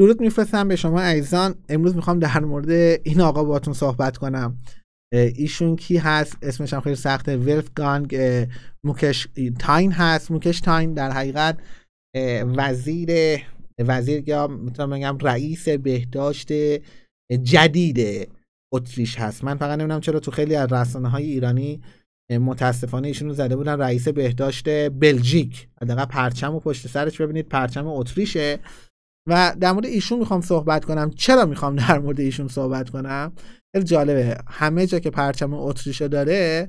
درود میفرستم به شما عزیزان امروز میخوام در مورد این آقا باتون صحبت کنم ایشون کی هست اسمش هم خیلی سخته گانگ موکش تاین هست موکش تاین در حقیقت وزیر وزیر یا میتونم بگم رئیس بهداشت جدید اتریش هست من فقط نمیدونم چرا تو خیلی از رسانه های ایرانی متاسفانه رو زده بودن رئیس بهداشت بلژیک حداقل پرچم و پشت سرش ببینید پرچم اتریشه و در مورد ایشون میخوام صحبت کنم چرا میخوام در مورد ایشون صحبت کنم خیلی جالبه همه جا که پرچم اتریش داره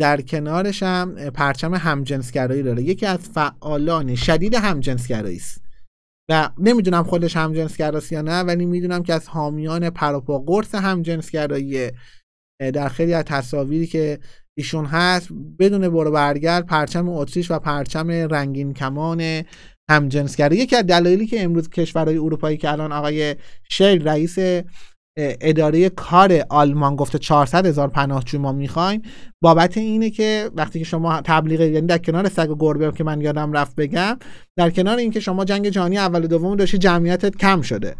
در کنارش هم پرچم همجنسگرایی داره یکی از فعالان شدید همجنسگرایی است و نمیدونم خودش همجنسگراست یا نه ولی میدونم که از حامیان پروپا قرص همجنسگرایی در خیلی از تصاویری که ایشون هست بدون برو برگرد پرچم اتریش و پرچم رنگین کمان جنس کرده یکی از دلایلی که امروز کشورهای اروپایی که الان آقای شیل رئیس اداره کار آلمان گفته 400 هزار پناهجو ما میخوایم بابت اینه که وقتی که شما تبلیغ یعنی در کنار سگ و گربه که من یادم رفت بگم در کنار اینکه شما جنگ جهانی اول و دوم داشتی جمعیتت کم شده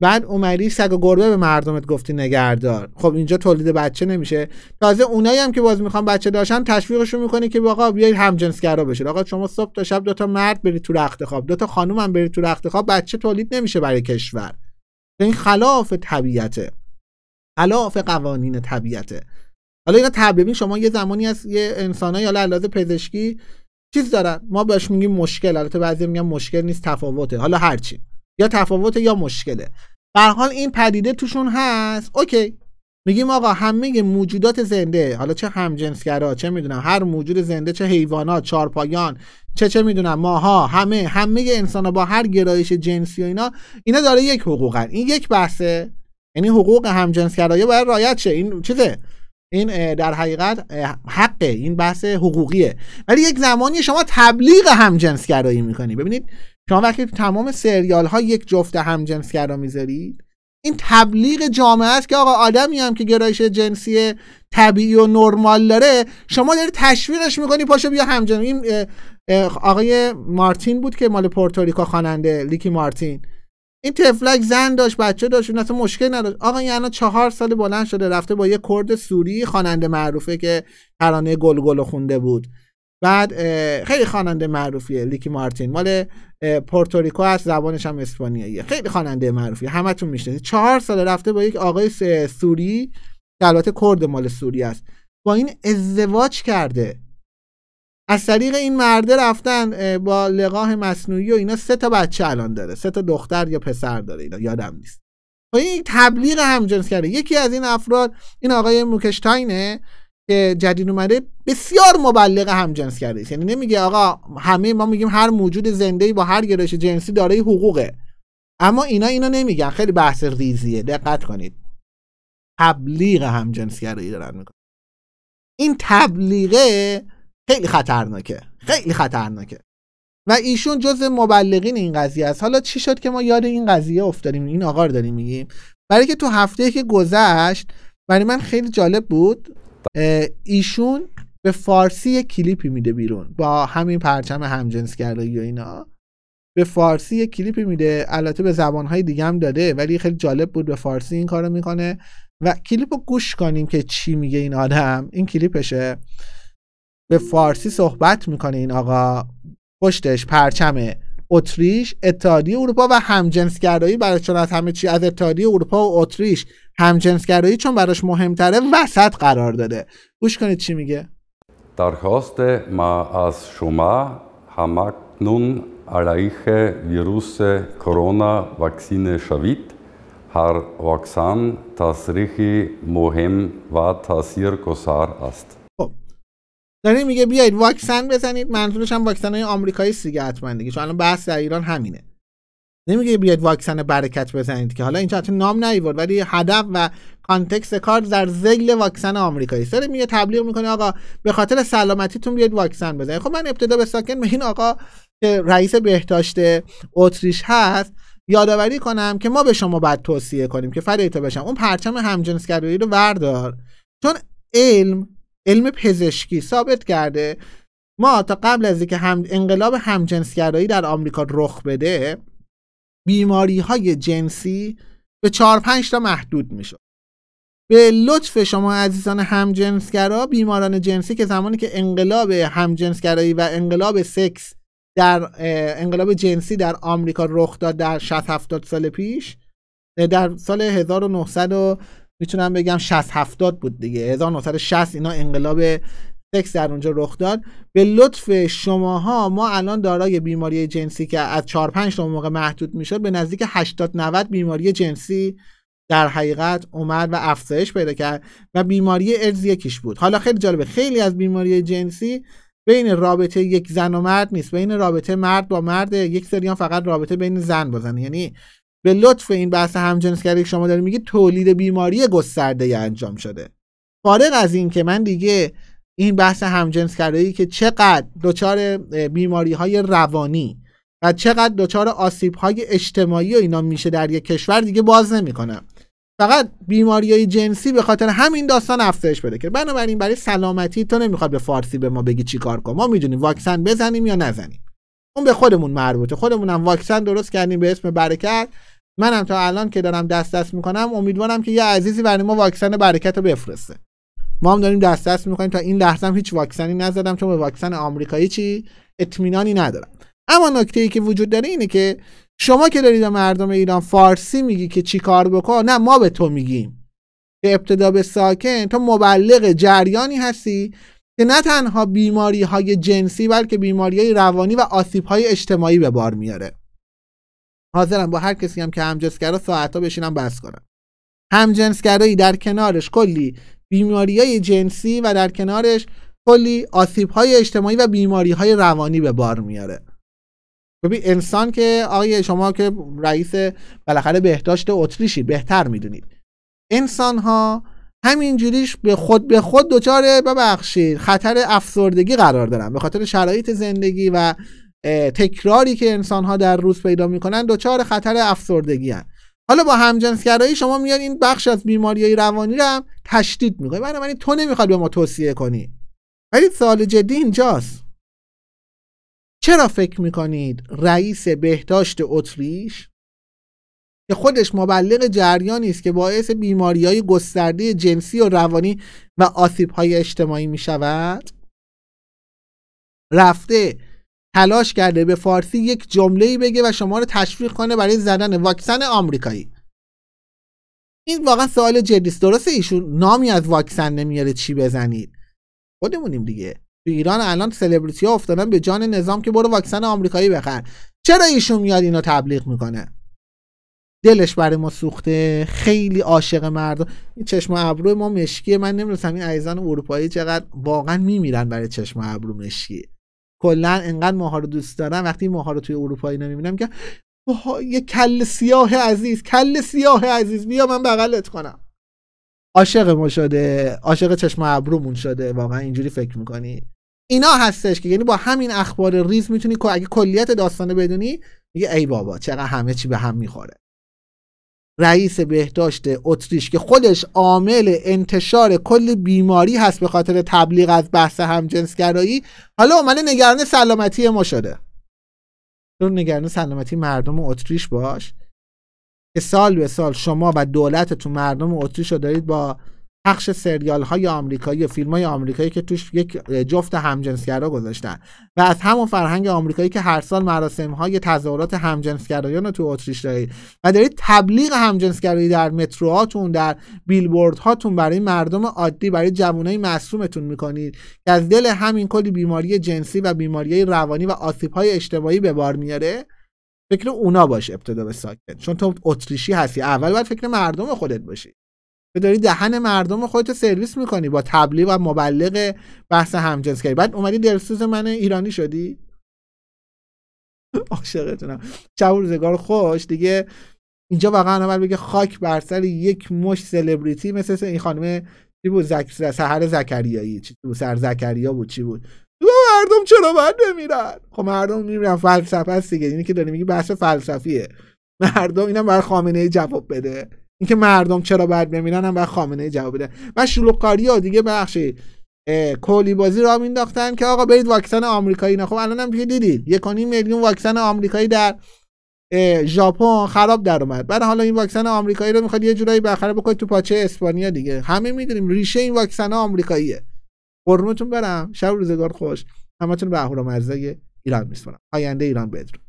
بعد عمری سگ و گربه به مردمت گفتی نگردار خب اینجا تولید بچه نمیشه تازه اونایی هم که باز میخوان بچه داشتن تشویقشون میکنه که آقا جنس همجنسگرا بشید آقا شما صبح تا شب دوتا مرد برید تو رخت خواب دوتا خانم هم برید تو رخت خواب بچه تولید نمیشه برای کشور این خلاف طبیعته خلاف قوانین طبیعته حالا اینا تبلیغی شما یه زمانی از یه انسانایی حالا علاوه پزشکی چیز دارن ما بهش میگیم مشکل البته بعضی میگن مشکل نیست تفاوته حالا هرچی یا تفاوت یا مشکله در حال این پدیده توشون هست اوکی میگیم آقا همه موجودات زنده حالا چه همجنسگرا چه میدونم هر موجود زنده چه حیوانات چارپایان چه چه میدونم ماها همه همه انسان ها با هر گرایش جنسی و اینا اینا داره یک حقوق حقوقن این یک بحثه یعنی حقوق همجنسگرایی باید رایت شه این چیزه این در حقیقت حقه این بحث حقوقیه ولی یک زمانی شما تبلیغ همجنسگرایی میکنی ببینید شما وقتی تمام سریال ها یک جفت رو میذارید این تبلیغ جامعه است که آقا آدمی هم که گرایش جنسی طبیعی و نرمال داره شما داری تشویقش میکنی پاشو بیا همجن این آقای مارتین بود که مال پورتوریکا خواننده لیکی مارتین این تفلک زن داشت بچه داشت اون اصلا مشکل نداشت آقا این یعنی چهار سال بلند شده رفته با یه کرد سوری خواننده معروفه که ترانه گلگل خونده بود بعد خیلی خواننده معروفیه لیکی مارتین مال پورتوریکو است زبانش هم اسپانیاییه خیلی خواننده معروفیه همتون میشناسید چهار سال رفته با یک آقای سوری که البته کرد مال سوری است با این ازدواج کرده از طریق این مرده رفتن با لقاه مصنوعی و اینا سه تا بچه الان داره سه تا دختر یا پسر داره اینا یادم نیست با این تبلیغ همجنس کرده یکی از این افراد این آقای موکشتاینه که جدید اومده بسیار مبلغ کرده است یعنی نمیگه آقا همه ما میگیم هر موجود زنده با هر گرایش جنسی دارای حقوقه اما اینا اینا نمیگن خیلی بحث ریزیه دقت کنید تبلیغ گرایی دارن میکن. این تبلیغه خیلی خطرناکه خیلی خطرناکه و ایشون جز مبلغین این قضیه است حالا چی شد که ما یاد این قضیه افتادیم این آقا رو داریم میگیم برای که تو هفته که گذشت برای من خیلی جالب بود ایشون به فارسی یه کلیپی میده بیرون با همین پرچم همجنسگرایی و اینا به فارسی یه کلیپی میده البته به زبانهای دیگه هم داده ولی خیلی جالب بود به فارسی این کارو میکنه و کلیپ رو گوش کنیم که چی میگه این آدم این کلیپشه به فارسی صحبت میکنه این آقا پشتش پرچمه اتریش اتحادیه اروپا و همجنسگرایی برای چون از همه چی از اتحادیه اروپا و اتریش همجنسگرایی چون براش مهمتره وسط قرار داده گوش کنید چی میگه درخواست ما از شما همکنون علیه ویروس کرونا واکسینه شوید هر واکسن تصریحی مهم و تاثیرگذار است داره میگه بیایید واکسن بزنید منظورش هم واکسن های آمریکایی سیگه حتما دیگه چون الان بحث در ایران همینه نمیگه بیاید واکسن برکت بزنید که حالا اینجا حتی نام نیورد ولی هدف و کانتکست کار در زیل واکسن آمریکایی سر میگه تبلیغ میکنه آقا به خاطر سلامتیتون بیاید واکسن بزنید خب من ابتدا به ساکن به این آقا که رئیس بهداشت اتریش هست یادآوری کنم که ما به شما بعد توصیه کنیم که فریتا بشم اون پرچم همجنسگرایی رو وردار چون علم علم پزشکی ثابت کرده ما تا قبل از اینکه هم انقلاب همجنسگرایی در آمریکا رخ بده بیماری های جنسی به 4 5 تا محدود میشد به لطف شما عزیزان همجنسگرا بیماران جنسی که زمانی که انقلاب همجنسگرایی و انقلاب سکس در انقلاب جنسی در آمریکا رخ داد در 60 70 سال پیش در سال 1900 میتونم بگم 60 70 بود دیگه 1960 اینا انقلاب سکس در اونجا رخ داد به لطف شماها ما الان دارای بیماری جنسی که از 4 5 تا موقع محدود میشد به نزدیک 80 90 بیماری جنسی در حقیقت اومد و افزایش پیدا کرد و بیماری ارز یکیش بود حالا خیلی جالبه خیلی از بیماری جنسی بین رابطه یک زن و مرد نیست بین رابطه مرد با مرد یک سریان فقط رابطه بین زن با زن یعنی به لطف این بحث همجنسگری که شما داری میگی تولید بیماری گسترده انجام شده فارغ از این که من دیگه این بحث همجنسگرایی که چقدر دچار بیماری های روانی و چقدر دچار آسیب های اجتماعی و اینا میشه در یک کشور دیگه باز نمیکنم فقط بیماری های جنسی به خاطر همین داستان افزایش بده کرد بنابراین برای سلامتی تو نمیخواد به فارسی به ما بگی چیکار کن ما میدونیم واکسن بزنیم یا نزنیم اون به خودمون مربوطه خودمونم واکسن درست کردیم به اسم برکت منم تا الان که دارم دست دست میکنم امیدوارم که یه عزیزی برای ما واکسن برکت رو بفرسته ما هم داریم دست دست میکنیم تا این لحظه هیچ واکسنی نزدم چون به واکسن آمریکایی چی اطمینانی ندارم اما نکته ای که وجود داره اینه که شما که دارید مردم ایران فارسی میگی که چی کار بکن نه ما به تو میگیم که ابتدا به ساکن تو مبلغ جریانی هستی که نه تنها بیماری های جنسی بلکه بیماری های روانی و آسیب های اجتماعی به بار میاره حاضرم با هر کسی هم که همجنسگرا ساعتها بشینم بحث کنم همجنسگرایی در کنارش کلی بیماری های جنسی و در کنارش کلی آسیب های اجتماعی و بیماری های روانی به بار میاره ببین انسان که آقای شما که رئیس بالاخره بهداشت اتریشی بهتر میدونید انسان ها همینجوریش به خود به خود دچار ببخشید خطر افسردگی قرار دارن به خاطر شرایط زندگی و تکراری که انسان ها در روز پیدا میکنن دچار خطر افسردگی هن. حالا با همجنسگرایی شما میان این بخش از بیماری های روانی رو هم تشدید میکنی بنابراین تو نمیخواد به ما توصیه کنی ولی سوال جدی اینجاست چرا فکر میکنید رئیس بهداشت اتریش که خودش مبلغ جریانی است که باعث بیماری های گسترده جنسی و روانی و آسیب های اجتماعی میشود. رفته تلاش کرده به فارسی یک جمله بگه و شما رو تشویق کنه برای زدن واکسن آمریکایی این واقعا سوال جدی درسته ایشون نامی از واکسن نمیاره چی بزنید خودمونیم دیگه تو ایران الان سلبریتی ها افتادن به جان نظام که برو واکسن آمریکایی بخر چرا ایشون میاد اینو تبلیغ میکنه دلش برای ما سوخته خیلی عاشق مردم این چشم ابرو ما مشکیه من نمیدونم این عزیزان اروپایی چقدر واقعا میمیرن برای چشم ابرو مشکی. کلا انقدر ماها رو دوست دارم وقتی ماها رو توی اروپایی نمیبینم که که یه کل سیاه عزیز کل سیاه عزیز بیا من بغلت کنم ما شده عاشق چشم ابرومون شده واقعا اینجوری فکر میکنی اینا هستش که یعنی با همین اخبار ریز میتونی که اگه کلیت داستانه بدونی میگه ای بابا چرا همه چی به هم میخوره رئیس بهداشت اتریش که خودش عامل انتشار کل بیماری هست به خاطر تبلیغ از بحث همجنسگرایی حالا اومده نگران سلامتی ما شده چون نگران سلامتی مردم اتریش باش که سال به سال شما و دولتتون مردم اتریش رو دارید با پخش سریال های آمریکایی و فیلم های آمریکایی که توش یک جفت همجنسگرا گذاشتن و از همون فرهنگ آمریکایی که هر سال مراسم های تظاهرات همجنسگرایان رو تو اتریش دارید و دارید تبلیغ همجنسگرایی در متروهاتون در هاتون برای مردم عادی برای جوانای معصومتون میکنید که از دل همین کلی بیماری جنسی و بیماری روانی و آسیب های اجتماعی به بار میاره فکر اونا باش ابتدا به ساکن چون تو اتریشی هستی اول باید فکر مردم خودت باشی که داری دهن مردم خودت سرویس میکنی با تبلیغ و مبلغ بحث کردی بعد اومدی دلسوز من ایرانی شدی عاشقتونم شب روزگار خوش دیگه اینجا واقعا اول بگه خاک بر سر یک مش سلبریتی مثل این خانم چی بود زک... سهر زکریایی چی بود سر زکریا بود چی بود دو مردم چرا باید بمیرن خب مردم میمیرن فلسفه است دیگه اینی که داری میگی بحث فلسفیه مردم اینم بر خامنه جواب بده اینکه مردم چرا بعد بمیرن هم و خامنه جواب بده و شلوغکاری ها دیگه بخشه کلی بازی را مینداختن که آقا برید واکسن آمریکایی نه خب الان هم دیگه دیدید یک میلیون واکسن آمریکایی در ژاپن خراب در اومد بعد حالا این واکسن آمریکایی رو میخواد یه جورایی بخره بکنید تو پاچه اسپانیا دیگه همه میدونیم ریشه این واکسن آمریکاییه قرمتون برم شب روزگار خوش همتون به اهورا ایران میسپارم آینده ایران بدرو